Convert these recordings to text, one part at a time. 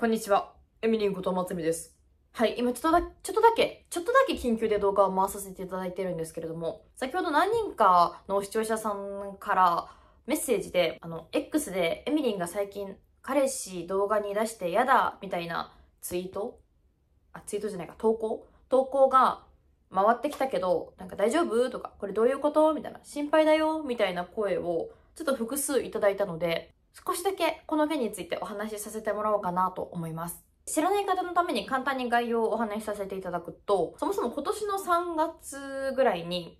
こんにちは。エミリンこと松美です。はい、今ちょっとだ、ちょっとだけ、ちょっとだけ緊急で動画を回させていただいてるんですけれども、先ほど何人かの視聴者さんからメッセージで、あの、X でエミリンが最近、彼氏動画に出して嫌だ、みたいなツイートあ、ツイートじゃないか、投稿投稿が回ってきたけど、なんか大丈夫とか、これどういうことみたいな、心配だよみたいな声を、ちょっと複数いただいたので、少しだけこの件についてお話しさせてもらおうかなと思います。知らない方のために簡単に概要をお話しさせていただくと、そもそも今年の3月ぐらいに、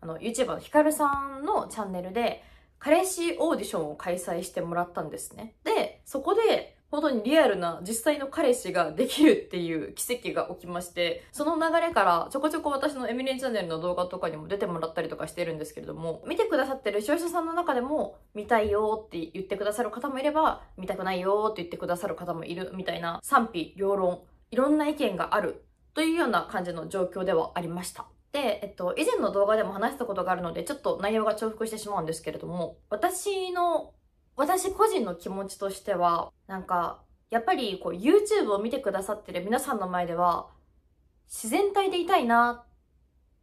あの、YouTuber のヒカルさんのチャンネルで、彼氏オーディションを開催してもらったんですね。で、そこで、本当にリアルな実際の彼氏ができるっていう奇跡が起きまして、その流れからちょこちょこ私のエミリンチャンネルの動画とかにも出てもらったりとかしてるんですけれども、見てくださってる視聴者さんの中でも、見たいよって言ってくださる方もいれば、見たくないよって言ってくださる方もいるみたいな賛否両論、いろんな意見があるというような感じの状況ではありました。で、えっと、以前の動画でも話したことがあるので、ちょっと内容が重複してしまうんですけれども、私の私個人の気持ちとしては、なんか、やっぱりこう YouTube を見てくださってる皆さんの前では、自然体でいたいなっ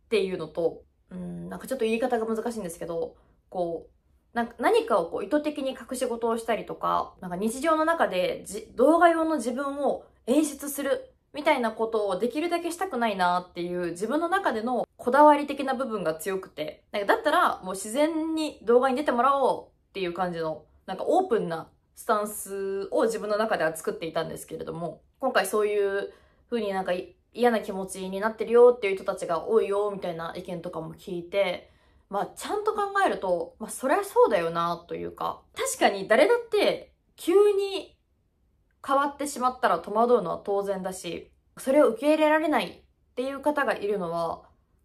ていうのと、うん、なんかちょっと言い方が難しいんですけど、こう、なんか何かをこう意図的に隠し事をしたりとか、なんか日常の中で動画用の自分を演出するみたいなことをできるだけしたくないなっていう自分の中でのこだわり的な部分が強くて、なんかだったらもう自然に動画に出てもらおうっていう感じのなんかオープンなスタンスを自分の中では作っていたんですけれども、今回そういう風になんか嫌な気持ちになってるよっていう人たちが多いよみたいな意見とかも聞いて、まあちゃんと考えると、まあそりゃそうだよなというか、確かに誰だって急に変わってしまったら戸惑うのは当然だし、それを受け入れられないっていう方がいるのは、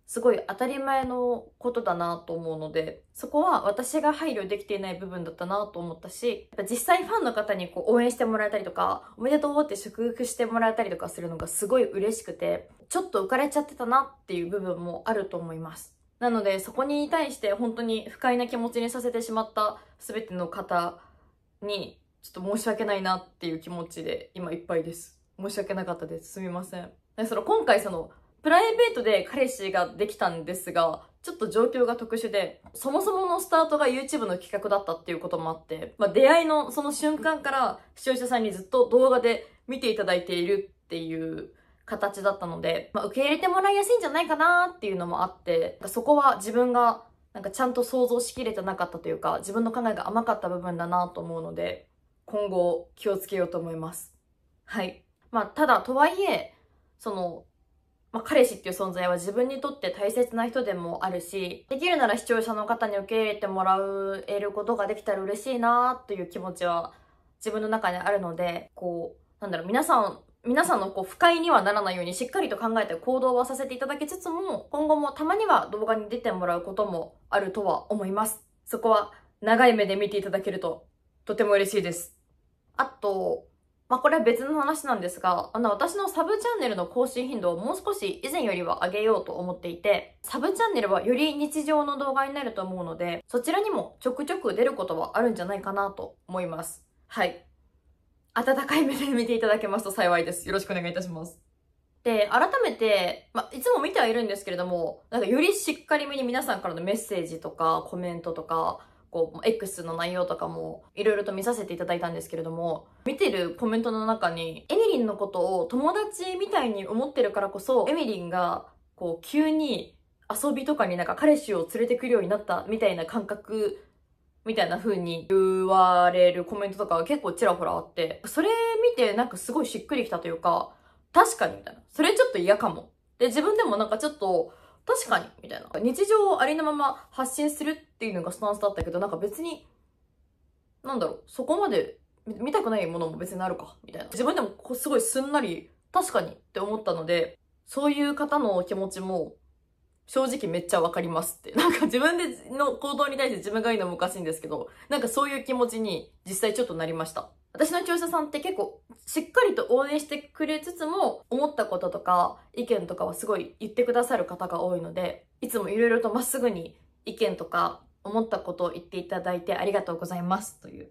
すごい当たり前のことだなと思うので、そこは私が配慮できていない部分だったなと思ったし、やっぱ実際ファンの方にこう応援してもらえたりとか、おめでとうって祝福してもらえたりとかするのがすごい嬉しくて、ちょっと浮かれちゃってたなっていう部分もあると思います。なのでそこに対して本当に不快な気持ちにさせてしまった全ての方に、ちょっと申し訳ないなっていう気持ちで今いっぱいです。申し訳なかったです。すみません。でその今回そのプライベートで彼氏ができたんですが、ちょっと状況が特殊で、そもそものスタートが YouTube の企画だったっていうこともあって、まあ、出会いのその瞬間から視聴者さんにずっと動画で見ていただいているっていう形だったので、まあ、受け入れてもらいやすいんじゃないかなっていうのもあって、そこは自分がなんかちゃんと想像しきれてなかったというか、自分の考えが甘かった部分だなと思うので、今後気をつけようと思います。はい。まあ、ただ、とはいえ、その、まあ、彼氏っていう存在は自分にとって大切な人でもあるし、できるなら視聴者の方に受け入れてもらえることができたら嬉しいなという気持ちは自分の中にあるので、こう、なんだろう、皆さん、皆さんのこう不快にはならないようにしっかりと考えて行動はさせていただきつつも、今後もたまには動画に出てもらうこともあるとは思います。そこは長い目で見ていただけるととても嬉しいです。あと、まあ、これは別の話なんですが、あの、私のサブチャンネルの更新頻度をもう少し以前よりは上げようと思っていて、サブチャンネルはより日常の動画になると思うので、そちらにもちょくちょく出ることはあるんじゃないかなと思います。はい。温かい目で見ていただけますと幸いです。よろしくお願いいたします。で、改めて、まあ、いつも見てはいるんですけれども、なんかよりしっかりめに皆さんからのメッセージとかコメントとか、こう、X の内容とかもいろいろと見させていただいたんですけれども、見てるコメントの中に、エミリンのことを友達みたいに思ってるからこそ、エミリンが、こう、急に遊びとかになんか彼氏を連れてくるようになったみたいな感覚みたいな風に言われるコメントとかが結構ちらほらあって、それ見てなんかすごいしっくりきたというか、確かにみたいな。それちょっと嫌かも。で、自分でもなんかちょっと、確かにみたいな。日常をありのまま発信するっていうのがスタンスだったけど、なんか別に、なんだろう、そこまで見たくないものも別になるか、みたいな。自分でもすごいすんなり、確かにって思ったので、そういう方の気持ちも、正直めっちゃわかりますって。なんか自分での行動に対して自分がいいのもおかしいんですけど、なんかそういう気持ちに実際ちょっとなりました。私の調査さんって結構しっかりと応援してくれつつも思ったこととか意見とかはすごい言ってくださる方が多いのでいつもいろいろとまっすぐに意見とか思ったことを言っていただいてありがとうございますという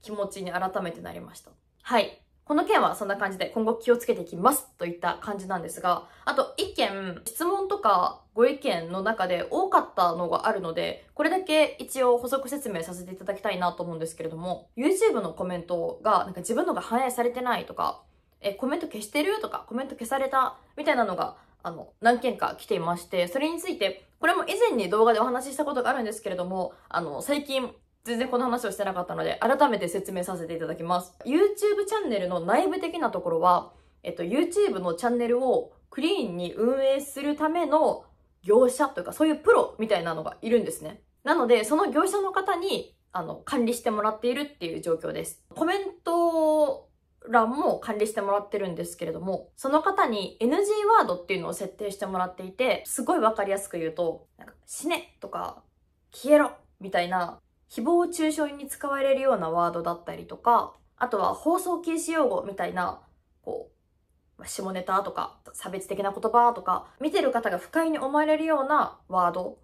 気持ちに改めてなりました。はい。この件はそんな感じで今後気をつけていきますといった感じなんですが、あと一件質問とかご意見の中で多かったのがあるので、これだけ一応補足説明させていただきたいなと思うんですけれども、YouTube のコメントがなんか自分のが反映されてないとか、え、コメント消してるとか、コメント消されたみたいなのが、あの、何件か来ていまして、それについて、これも以前に動画でお話ししたことがあるんですけれども、あの、最近全然この話をしてなかったので、改めて説明させていただきます。YouTube チャンネルの内部的なところは、えっと、YouTube のチャンネルをクリーンに運営するための業者というか、そういうプロみたいなのがいるんですね。なので、その業者の方に、あの、管理してもらっているっていう状況です。コメント欄も管理してもらってるんですけれども、その方に NG ワードっていうのを設定してもらっていて、すごいわかりやすく言うと、なんか死ねとか、消えろみたいな誹謗中傷に使われるようなワードだったりとか、あとは放送禁止用語みたいな、こう、下ネタとか、差別的な言葉とか、見てる方が不快に思われるようなワード、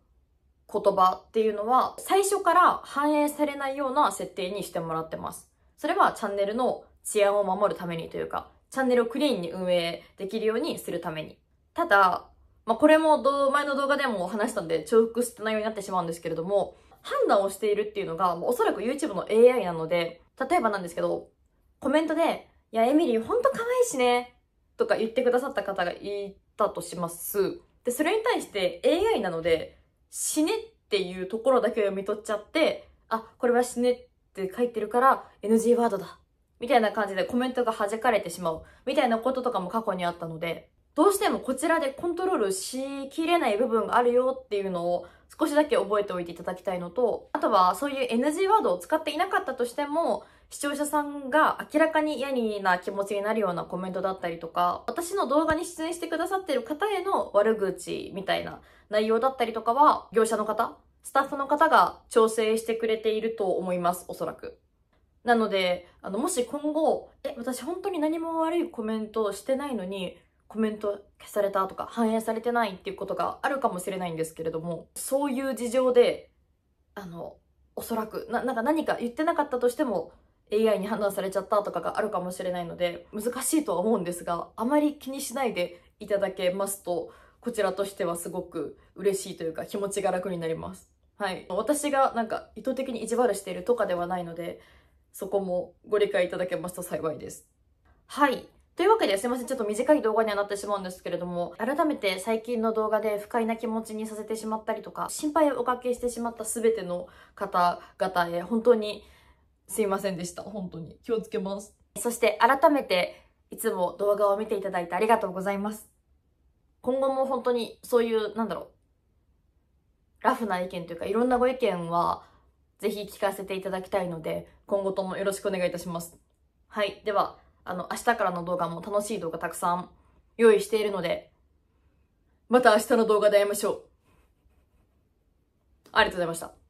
言葉っていうのは、最初から反映されないような設定にしてもらってます。それはチャンネルの治安を守るためにというか、チャンネルをクリーンに運営できるようにするために。ただ、まあ、これも前の動画でも話したんで重複して内容になってしまうんですけれども、判断をしているっていうのが、おそらく YouTube の AI なので、例えばなんですけど、コメントで、いや、エミリーほんと可愛いしね、とか言ってくださった方がいたとします。で、それに対して AI なので、死ねっていうところだけを読み取っちゃって、あ、これは死ねって書いてるから NG ワードだ。みたいな感じでコメントが弾かれてしまう。みたいなこととかも過去にあったので、どうしてもこちらでコントロールしきれない部分があるよっていうのを少しだけ覚えておいていただきたいのと、あとはそういう NG ワードを使っていなかったとしても、視聴者さんが明らかに嫌な気持ちになるようなコメントだったりとか、私の動画に出演してくださってる方への悪口みたいな内容だったりとかは、業者の方、スタッフの方が調整してくれていると思います、おそらく。なので、あの、もし今後、え、私本当に何も悪いコメントをしてないのに、コメント消されたとか反映されてないっていうことがあるかもしれないんですけれどもそういう事情であのおそらくななんか何か言ってなかったとしても AI に判断されちゃったとかがあるかもしれないので難しいとは思うんですがあまり気にしないでいただけますとこちらとしてはすごく嬉しいというか気持ちが楽になります。はい、私がなんか意図的に意地悪しているとかではないのでそこもご理解いただけますと幸いです。はい。というわけですいません。ちょっと短い動画にはなってしまうんですけれども、改めて最近の動画で不快な気持ちにさせてしまったりとか、心配をおかけしてしまった全ての方々へ、本当にすいませんでした。本当に。気をつけます。そして改めて、いつも動画を見ていただいてありがとうございます。今後も本当にそういう、なんだろう、ラフな意見というか、いろんなご意見は、ぜひ聞かせていただきたいので、今後ともよろしくお願いいたします。はい。では、あの、明日からの動画も楽しい動画たくさん用意しているので、また明日の動画で会いましょう。ありがとうございました。